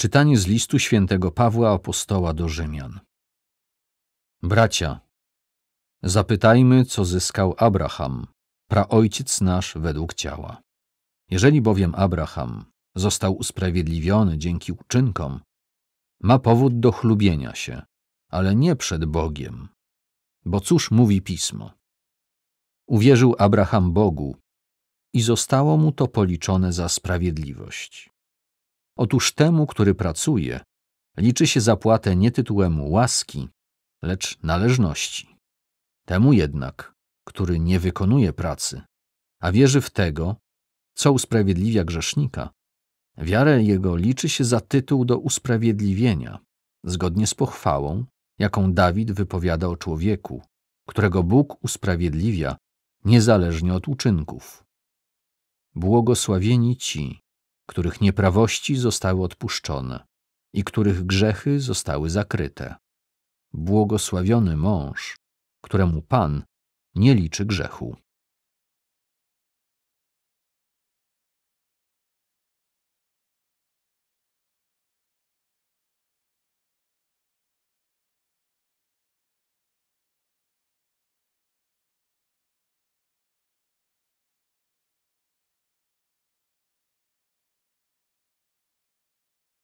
Czytanie z listu świętego Pawła apostoła do Rzymian. Bracia, zapytajmy, co zyskał Abraham, praojciec nasz według ciała. Jeżeli bowiem Abraham został usprawiedliwiony dzięki uczynkom, ma powód do chlubienia się, ale nie przed Bogiem. Bo cóż mówi pismo? Uwierzył Abraham Bogu i zostało mu to policzone za sprawiedliwość. Otóż temu, który pracuje, liczy się zapłatę nie tytułem łaski, lecz należności. Temu jednak, który nie wykonuje pracy, a wierzy w tego, co usprawiedliwia grzesznika, wiarę jego liczy się za tytuł do usprawiedliwienia, zgodnie z pochwałą, jaką Dawid wypowiada o człowieku, którego Bóg usprawiedliwia niezależnie od uczynków. Błogosławieni ci, których nieprawości zostały odpuszczone i których grzechy zostały zakryte. Błogosławiony mąż, któremu Pan nie liczy grzechu.